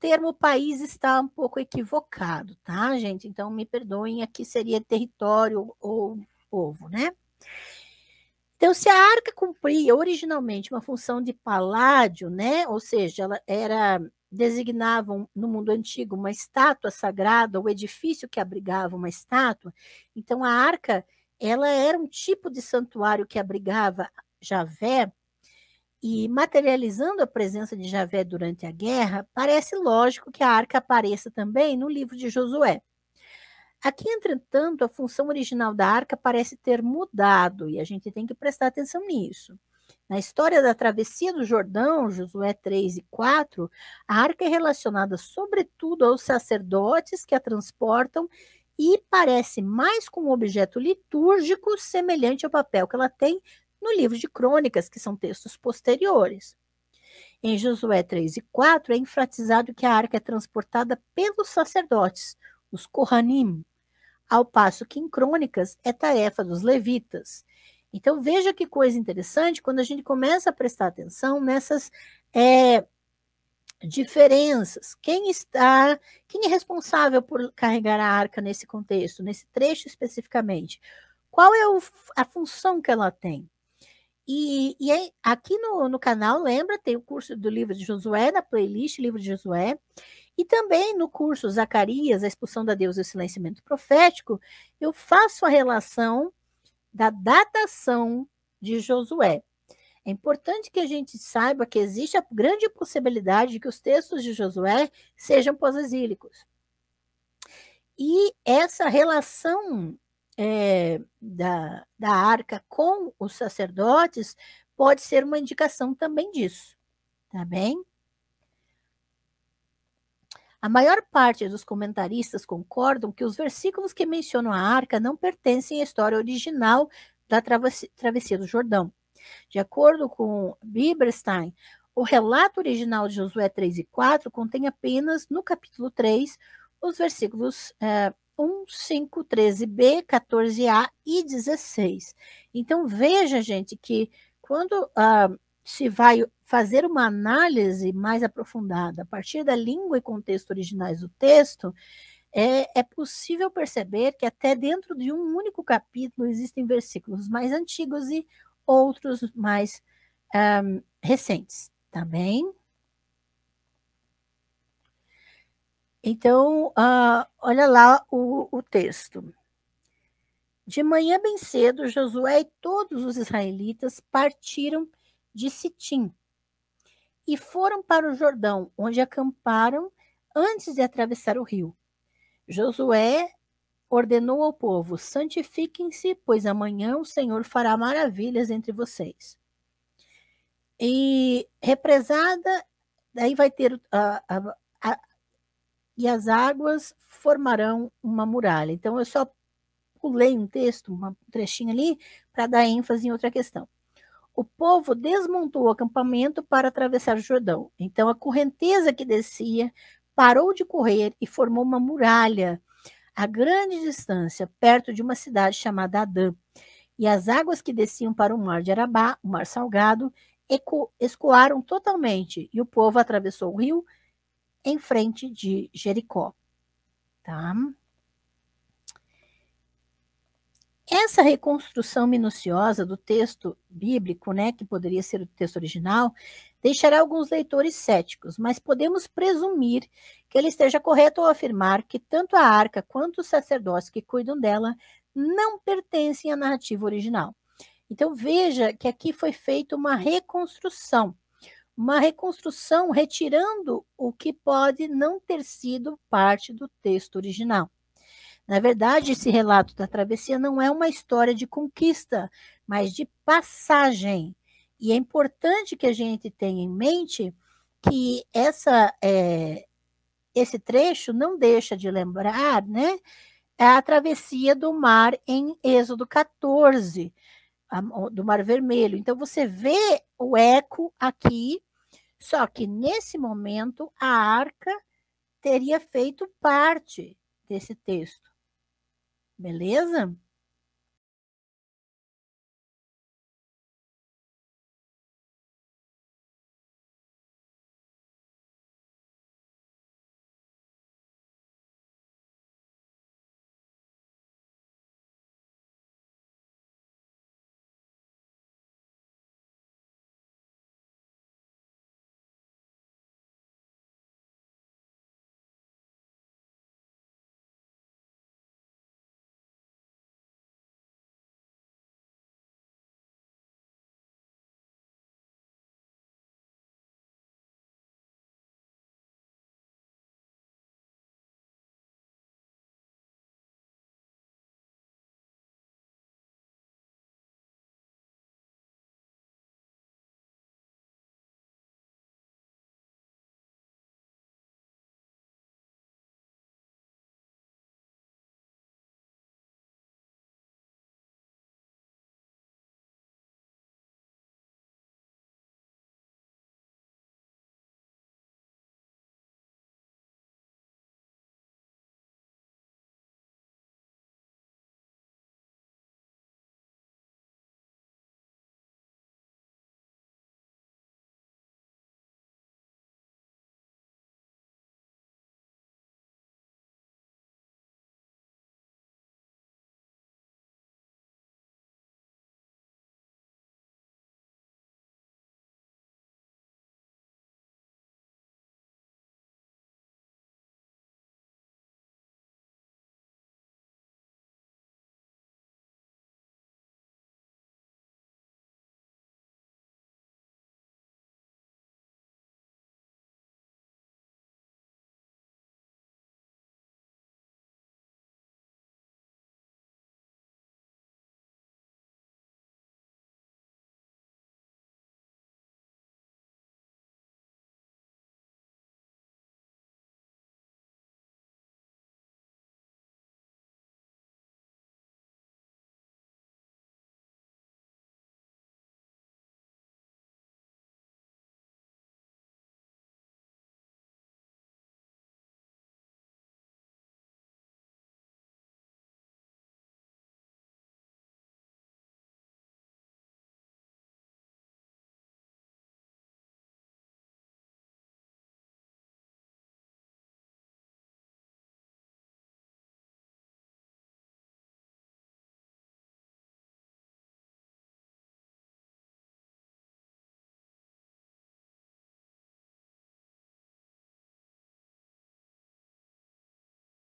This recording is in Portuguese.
termo país está um pouco equivocado, tá, gente? Então, me perdoem, aqui seria território ou povo, né? Então, se a arca cumpria originalmente uma função de paládio, né? Ou seja, ela era designavam no mundo antigo uma estátua sagrada, o edifício que abrigava uma estátua. Então, a arca, ela era um tipo de santuário que abrigava Javé, e materializando a presença de Javé durante a guerra, parece lógico que a arca apareça também no livro de Josué. Aqui, entretanto, a função original da arca parece ter mudado e a gente tem que prestar atenção nisso. Na história da travessia do Jordão, Josué 3 e 4, a arca é relacionada sobretudo aos sacerdotes que a transportam e parece mais com um objeto litúrgico semelhante ao papel que ela tem no livro de crônicas, que são textos posteriores. Em Josué 3 e 4 é enfatizado que a arca é transportada pelos sacerdotes, os Kohanim, ao passo que em crônicas é tarefa dos levitas. Então veja que coisa interessante quando a gente começa a prestar atenção nessas é, diferenças. Quem está, quem é responsável por carregar a arca nesse contexto, nesse trecho especificamente? Qual é o, a função que ela tem? E, e é, aqui no, no, canal, lembra, tem o curso do livro de Josué, na playlist Livro de Josué, e também no curso Zacarias, a expulsão da Deus e o silenciamento profético, eu faço a relação da datação de Josué. É importante que a gente saiba que existe a grande possibilidade de que os textos de Josué sejam pós-exílicos. E essa relação é, da, da arca com os sacerdotes pode ser uma indicação também disso, tá bem? A maior parte dos comentaristas concordam que os versículos que mencionam a arca não pertencem à história original da travessia do Jordão. De acordo com Biberstein, o relato original de Josué 3 e 4 contém apenas, no capítulo 3, os versículos eh, 1, 5, 13b, 14a e 16. Então, veja, gente, que quando ah, se vai fazer uma análise mais aprofundada a partir da língua e contexto originais do texto, é, é, possível perceber que até dentro de um único capítulo existem versículos mais antigos e outros mais um, ah, recentes, tá bem? Então, uh, olha lá o, o texto. De manhã bem cedo, Josué e todos os israelitas partiram de Sitim e foram para o Jordão, onde acamparam antes de atravessar o rio. Josué ordenou ao povo: santifiquem-se, pois amanhã o Senhor fará maravilhas entre vocês. E represada, daí vai ter a, a, a, e as águas formarão uma muralha. Então, eu só pulei um texto, um trechinho ali, para dar ênfase em outra questão. O povo desmontou o acampamento para atravessar o Jordão. Então, a correnteza que descia parou de correr e formou uma muralha a grande distância, perto de uma cidade chamada Adã. E as águas que desciam para o mar de Arabá, o mar salgado, escoaram totalmente, e o povo atravessou o rio em frente de Jericó. Tá? Essa reconstrução minuciosa do texto bíblico, né, que poderia ser o texto original, deixará alguns leitores céticos, mas podemos presumir que ele esteja correto ao afirmar que tanto a arca quanto os sacerdotes que cuidam dela não pertencem à narrativa original. Então veja que aqui foi feita uma reconstrução uma reconstrução retirando o que pode não ter sido parte do texto original. Na verdade, esse relato da travessia não é uma história de conquista, mas de passagem. E é importante que a gente tenha em mente que essa, é, esse trecho não deixa de lembrar né, a travessia do mar em Êxodo 14, do Mar Vermelho. Então, você vê o eco aqui só que nesse momento a arca teria feito parte desse texto. Beleza?